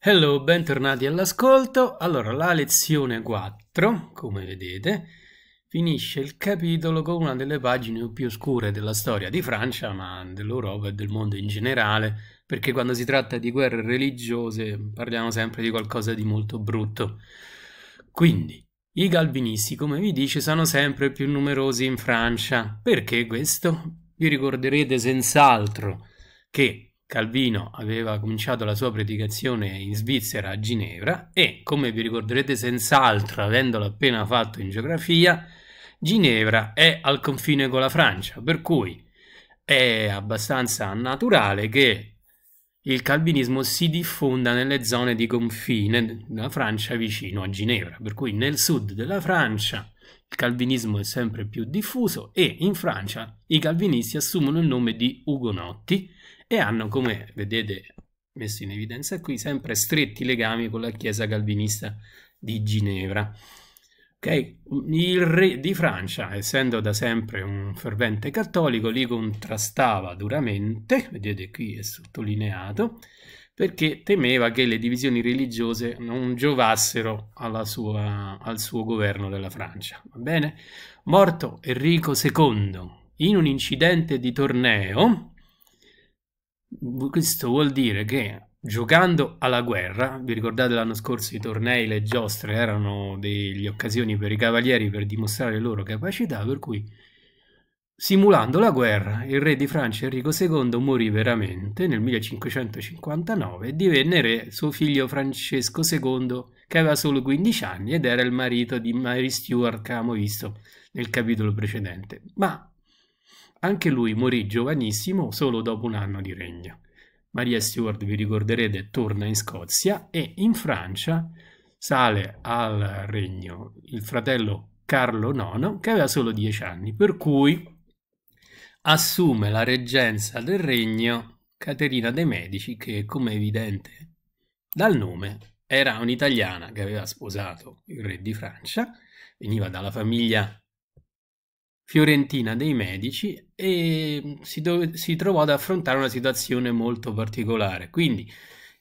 Hello, bentornati all'ascolto. Allora, la lezione 4, come vedete, finisce il capitolo con una delle pagine più oscure della storia di Francia, ma dell'Europa e del mondo in generale, perché quando si tratta di guerre religiose parliamo sempre di qualcosa di molto brutto. Quindi, i calvinisti, come vi dice, sono sempre più numerosi in Francia. Perché questo? Vi ricorderete senz'altro che Calvino aveva cominciato la sua predicazione in Svizzera a Ginevra e, come vi ricorderete senz'altro avendolo appena fatto in geografia, Ginevra è al confine con la Francia, per cui è abbastanza naturale che il calvinismo si diffonda nelle zone di confine della Francia vicino a Ginevra, per cui nel sud della Francia il calvinismo è sempre più diffuso e in Francia i calvinisti assumono il nome di ugonotti e hanno, come vedete messo in evidenza qui, sempre stretti legami con la chiesa calvinista di Ginevra. Okay? Il re di Francia, essendo da sempre un fervente cattolico, li contrastava duramente, vedete qui è sottolineato, perché temeva che le divisioni religiose non giovassero sua, al suo governo della Francia. Va bene? Morto Enrico II in un incidente di torneo, questo vuol dire che giocando alla guerra, vi ricordate l'anno scorso i tornei, le giostre erano delle occasioni per i cavalieri per dimostrare le loro capacità, per cui Simulando la guerra, il re di Francia Enrico II morì veramente nel 1559 e divenne re suo figlio Francesco II, che aveva solo 15 anni ed era il marito di Mary Stuart che abbiamo visto nel capitolo precedente. Ma anche lui morì giovanissimo solo dopo un anno di regno. Maria Stuart, vi ricorderete, torna in Scozia e in Francia sale al regno il fratello Carlo IX che aveva solo 10 anni, per cui Assume la reggenza del regno Caterina de' Medici che, come evidente dal nome, era un'italiana che aveva sposato il re di Francia, veniva dalla famiglia fiorentina dei Medici e si, si trovò ad affrontare una situazione molto particolare. Quindi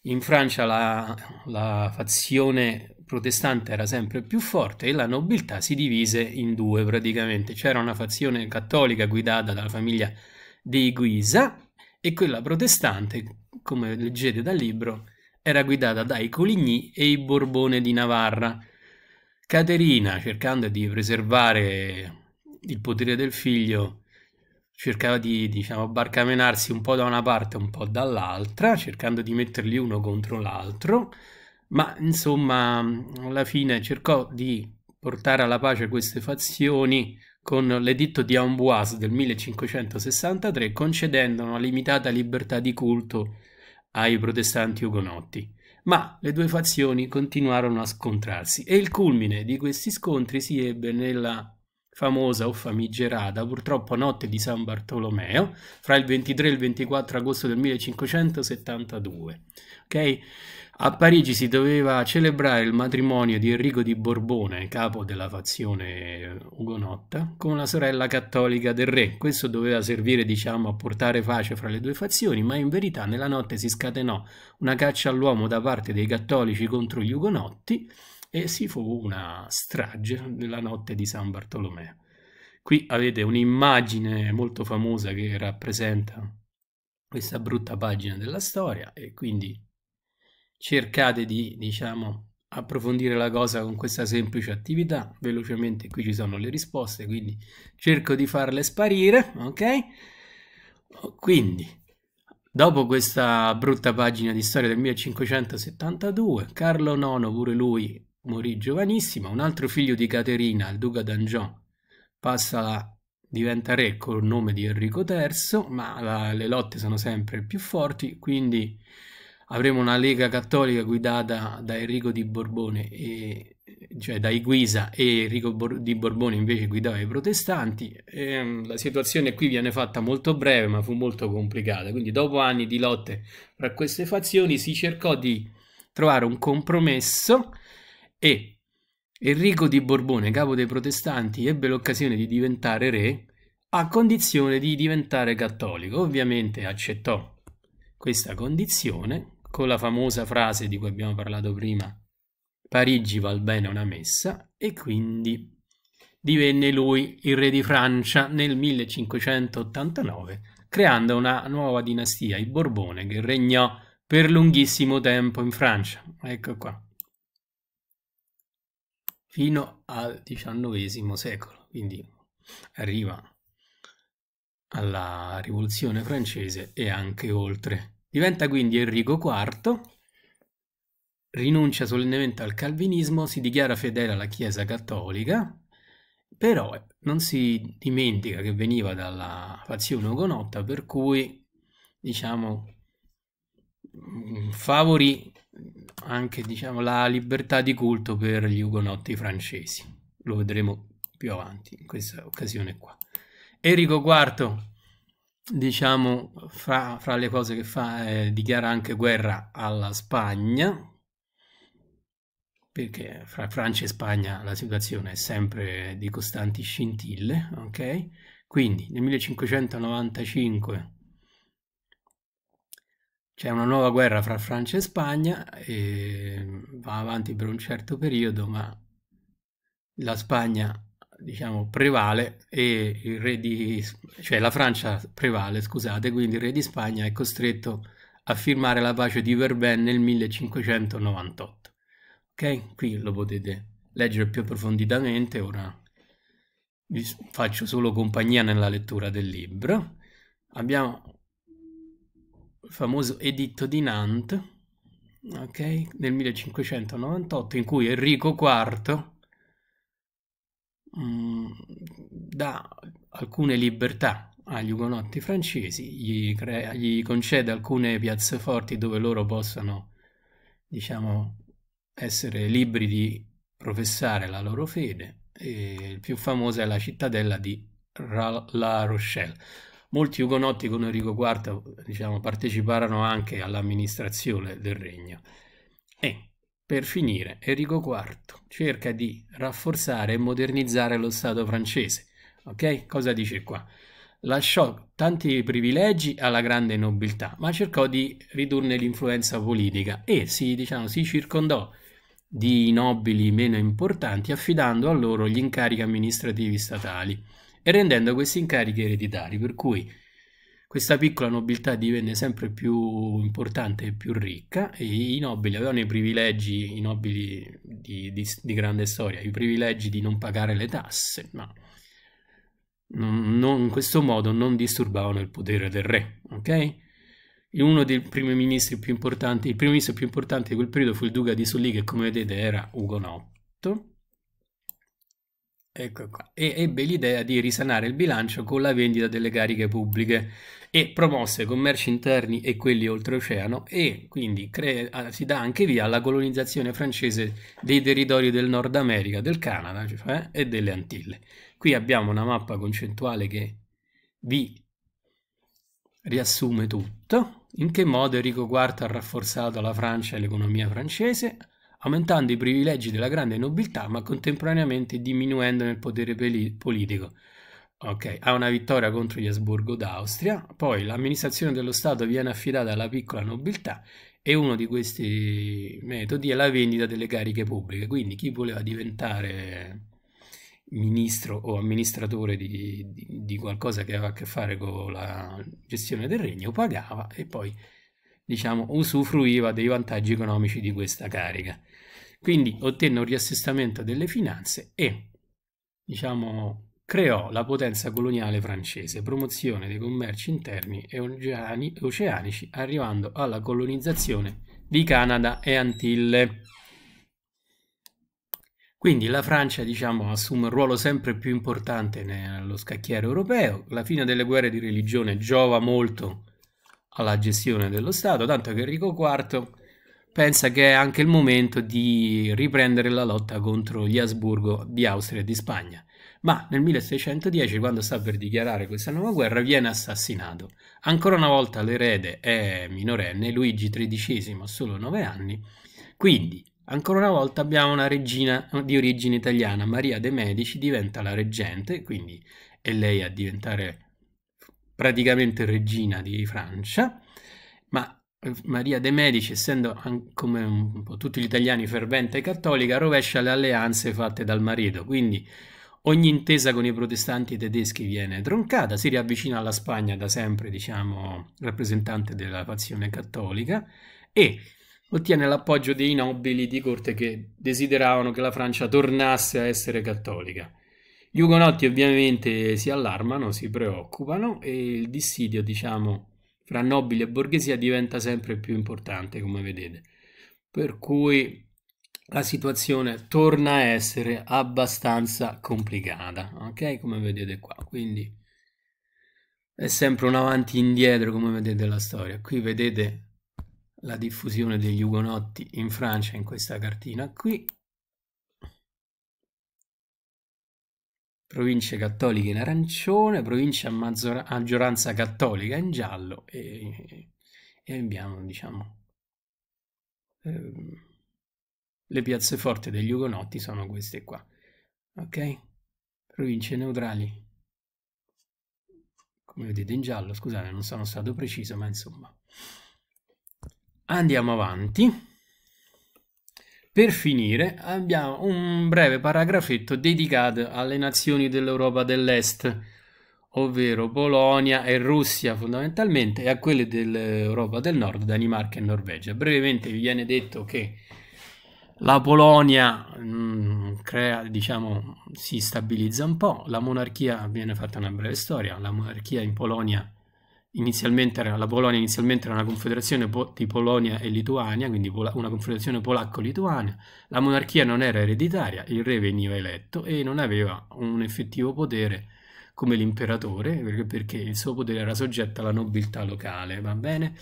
in Francia la, la fazione protestante era sempre più forte e la nobiltà si divise in due praticamente. C'era una fazione cattolica guidata dalla famiglia dei Guisa e quella protestante, come leggete dal libro, era guidata dai Coligny e i Borbone di Navarra. Caterina, cercando di preservare il potere del figlio, cercava di diciamo, barcamenarsi un po' da una parte e un po' dall'altra, cercando di metterli uno contro l'altro, ma insomma alla fine cercò di portare alla pace queste fazioni con l'editto di Amboise del 1563, concedendo una limitata libertà di culto ai protestanti ugonotti. Ma le due fazioni continuarono a scontrarsi e il culmine di questi scontri si ebbe nella famosa o famigerata, purtroppo notte di San Bartolomeo, fra il 23 e il 24 agosto del 1572. Okay? A Parigi si doveva celebrare il matrimonio di Enrico di Borbone, capo della fazione ugonotta, con la sorella cattolica del re. Questo doveva servire, diciamo, a portare pace fra le due fazioni, ma in verità nella notte si scatenò una caccia all'uomo da parte dei cattolici contro gli ugonotti e si fu una strage nella notte di San Bartolomeo. Qui avete un'immagine molto famosa che rappresenta questa brutta pagina della storia e quindi cercate di, diciamo, approfondire la cosa con questa semplice attività. Velocemente qui ci sono le risposte, quindi cerco di farle sparire, ok? Quindi, dopo questa brutta pagina di storia del 1572, Carlo IX, pure lui morì giovanissima, un altro figlio di Caterina, il duca d'Angion, passa, diventa re col nome di Enrico III, ma la, le lotte sono sempre più forti, quindi avremo una lega cattolica guidata da Enrico di Borbone, e, cioè dai Guisa e Enrico di Borbone invece guidava i protestanti. E, ehm, la situazione qui viene fatta molto breve ma fu molto complicata, quindi dopo anni di lotte fra queste fazioni si cercò di trovare un compromesso e Enrico di Borbone, capo dei protestanti, ebbe l'occasione di diventare re a condizione di diventare cattolico. Ovviamente accettò questa condizione con la famosa frase di cui abbiamo parlato prima, Parigi val bene una messa, e quindi divenne lui il re di Francia nel 1589, creando una nuova dinastia, i Borbone, che regnò per lunghissimo tempo in Francia. Ecco qua fino al XIX secolo, quindi arriva alla rivoluzione francese e anche oltre. Diventa quindi Enrico IV, rinuncia solennemente al calvinismo, si dichiara fedele alla Chiesa cattolica, però non si dimentica che veniva dalla fazione ugonotta, per cui diciamo mm, favorì anche diciamo, la libertà di culto per gli ugonotti francesi. Lo vedremo più avanti, in questa occasione qua. Enrico IV, diciamo, fra, fra le cose che fa, eh, dichiara anche guerra alla Spagna, perché fra Francia e Spagna la situazione è sempre di costanti scintille, ok? Quindi nel 1595 c'è una nuova guerra fra Francia e Spagna e va avanti per un certo periodo, ma la Spagna diciamo prevale e il re di cioè la Francia prevale, scusate, quindi il re di Spagna è costretto a firmare la pace di Verben nel 1598. Ok? Qui lo potete leggere più approfonditamente, ora vi faccio solo compagnia nella lettura del libro. Abbiamo famoso editto di Nantes okay, del 1598 in cui Enrico IV mm, dà alcune libertà agli ugonotti francesi, gli, crea, gli concede alcune piazze forti dove loro possano diciamo, essere liberi di professare la loro fede. E il più famoso è la cittadella di La Rochelle. Molti ugonotti con Enrico IV diciamo, parteciparono anche all'amministrazione del regno. E, per finire, Enrico IV cerca di rafforzare e modernizzare lo Stato francese. Ok? Cosa dice qua? Lasciò tanti privilegi alla grande nobiltà, ma cercò di ridurne l'influenza politica e si, diciamo, si circondò di nobili meno importanti affidando a loro gli incarichi amministrativi statali e rendendo questi incarichi ereditari, per cui questa piccola nobiltà divenne sempre più importante e più ricca e i nobili avevano i privilegi, i nobili di, di, di grande storia, i privilegi di non pagare le tasse, ma non, non, in questo modo non disturbavano il potere del re, ok? Uno dei primi ministri più importanti, il primo ministro più importante di quel periodo fu il duca di Sully che come vedete era ugonotto Ecco qua. E ebbe l'idea di risanare il bilancio con la vendita delle cariche pubbliche e promosse commerci interni e quelli oltreoceano e quindi si dà anche via alla colonizzazione francese dei territori del Nord America, del Canada cioè, e delle Antille. Qui abbiamo una mappa concettuale che vi riassume tutto, in che modo Enrico IV ha rafforzato la Francia e l'economia francese, aumentando i privilegi della grande nobiltà ma contemporaneamente diminuendo il potere politico. Ok, ha una vittoria contro gli Asburgo d'Austria, poi l'amministrazione dello Stato viene affidata alla piccola nobiltà e uno di questi metodi è la vendita delle cariche pubbliche, quindi chi voleva diventare ministro o amministratore di, di, di qualcosa che aveva a che fare con la gestione del regno pagava e poi diciamo, usufruiva dei vantaggi economici di questa carica. Quindi ottenne un riassestamento delle finanze e diciamo, creò la potenza coloniale francese, promozione dei commerci interni e oceanici, arrivando alla colonizzazione di Canada e Antille. Quindi la Francia diciamo, assume un ruolo sempre più importante nello scacchiere europeo, la fine delle guerre di religione giova molto alla gestione dello Stato, tanto che Enrico IV pensa che è anche il momento di riprendere la lotta contro gli Asburgo di Austria e di Spagna. Ma nel 1610, quando sta per dichiarare questa nuova guerra, viene assassinato. Ancora una volta l'erede è minorenne, Luigi XIII ha solo 9 anni, quindi Ancora una volta abbiamo una regina di origine italiana, Maria de' Medici diventa la reggente, quindi è lei a diventare praticamente regina di Francia, ma eh, Maria de' Medici, essendo come un po' tutti gli italiani fervente cattolica, rovescia le alleanze fatte dal marito, quindi ogni intesa con i protestanti tedeschi viene troncata, si riavvicina alla Spagna da sempre, diciamo, rappresentante della fazione cattolica e ottiene l'appoggio dei nobili di corte che desideravano che la Francia tornasse a essere cattolica. Gli ugonotti ovviamente si allarmano, si preoccupano e il dissidio, diciamo, fra nobili e borghesia diventa sempre più importante, come vedete. Per cui la situazione torna a essere abbastanza complicata, ok? Come vedete qua, quindi è sempre un avanti e indietro, come vedete la storia. Qui vedete la diffusione degli ugonotti in Francia in questa cartina qui province cattoliche in arancione, province a maggioranza cattolica in giallo e, e abbiamo, diciamo, eh, le piazze forti degli ugonotti sono queste qua, ok? Province neutrali, come vedete in giallo, scusate non sono stato preciso, ma insomma. Andiamo avanti. Per finire abbiamo un breve paragrafetto dedicato alle nazioni dell'Europa dell'Est, ovvero Polonia e Russia fondamentalmente, e a quelle dell'Europa del Nord, Danimarca e Norvegia. Brevemente vi viene detto che la Polonia mh, mm, crea, diciamo, si stabilizza un po', la monarchia, viene fatta una breve storia, la monarchia in Polonia inizialmente era, la Polonia inizialmente era una confederazione di Polonia e Lituania, quindi una confederazione polacco-lituana, la monarchia non era ereditaria, il re veniva eletto e non aveva un effettivo potere come l'imperatore, perché il suo potere era soggetto alla nobiltà locale, va bene?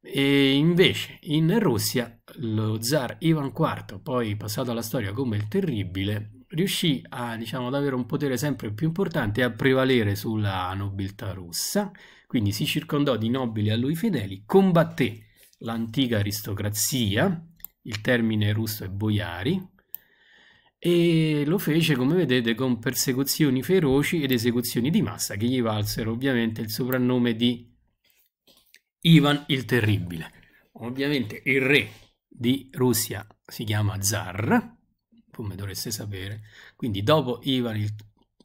E invece in Russia lo zar Ivan IV, poi passato alla storia come il terribile, riuscì a, diciamo, ad avere un potere sempre più importante e a prevalere sulla nobiltà russa, quindi si circondò di nobili a lui fedeli, combatté l'antica aristocrazia, il termine russo è boiari, e lo fece, come vedete, con persecuzioni feroci ed esecuzioni di massa che gli valsero ovviamente il soprannome di Ivan il Terribile. Ovviamente il re di Russia si chiama Zar, come dovreste sapere. Quindi dopo Ivan il,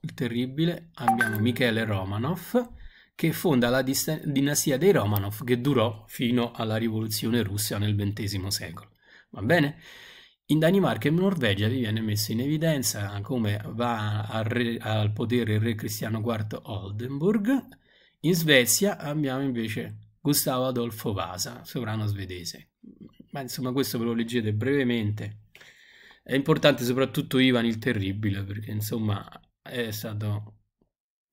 il Terribile abbiamo Michele Romanov che fonda la dinastia dei Romanov che durò fino alla rivoluzione russa nel XX secolo. Va bene? In Danimarca e Norvegia vi viene messo in evidenza come va re, al potere il re Cristiano IV Oldenburg. In Svezia abbiamo invece Gustavo Adolfo Vasa, sovrano svedese. Ma insomma questo ve lo leggete brevemente è importante soprattutto Ivan il Terribile perché insomma è stato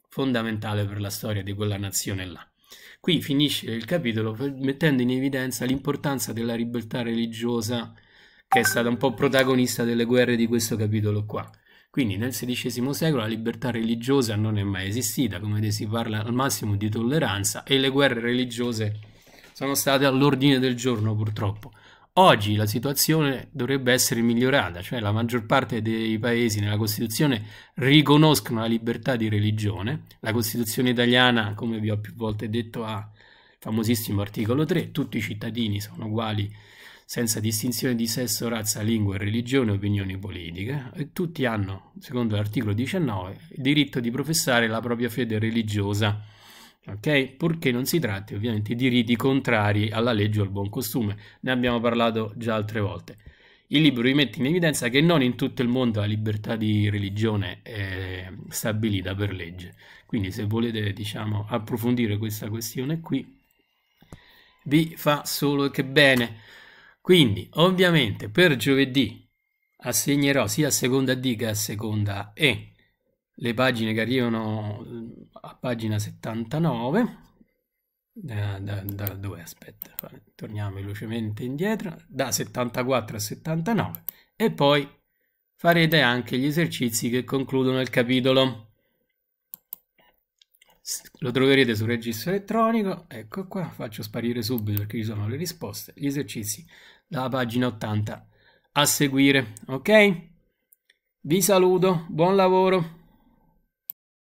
fondamentale per la storia di quella nazione là. Qui finisce il capitolo mettendo in evidenza l'importanza della libertà religiosa che è stata un po' protagonista delle guerre di questo capitolo qua. Quindi nel XVI secolo la libertà religiosa non è mai esistita, come si parla al massimo di tolleranza e le guerre religiose sono state all'ordine del giorno purtroppo. Oggi la situazione dovrebbe essere migliorata, cioè la maggior parte dei paesi nella Costituzione riconoscono la libertà di religione. La Costituzione italiana, come vi ho più volte detto, ha il famosissimo articolo 3, tutti i cittadini sono uguali senza distinzione di sesso, razza, lingua, religione, opinioni politiche, e tutti hanno, secondo l'articolo 19, il diritto di professare la propria fede religiosa ok? Purché non si tratti ovviamente di riti contrari alla legge o al buon costume, ne abbiamo parlato già altre volte. Il libro rimette in evidenza che non in tutto il mondo la libertà di religione è stabilita per legge, quindi se volete diciamo, approfondire questa questione qui, vi fa solo che bene. Quindi, ovviamente, per giovedì assegnerò sia a seconda D che a seconda E le pagine che arrivano eh, a pagina 79 da, da, da, dove aspetta torniamo velocemente indietro da 74 a 79 e poi farete anche gli esercizi che concludono il capitolo lo troverete sul registro elettronico ecco qua faccio sparire subito perché ci sono le risposte gli esercizi dalla pagina 80 a seguire ok vi saluto buon lavoro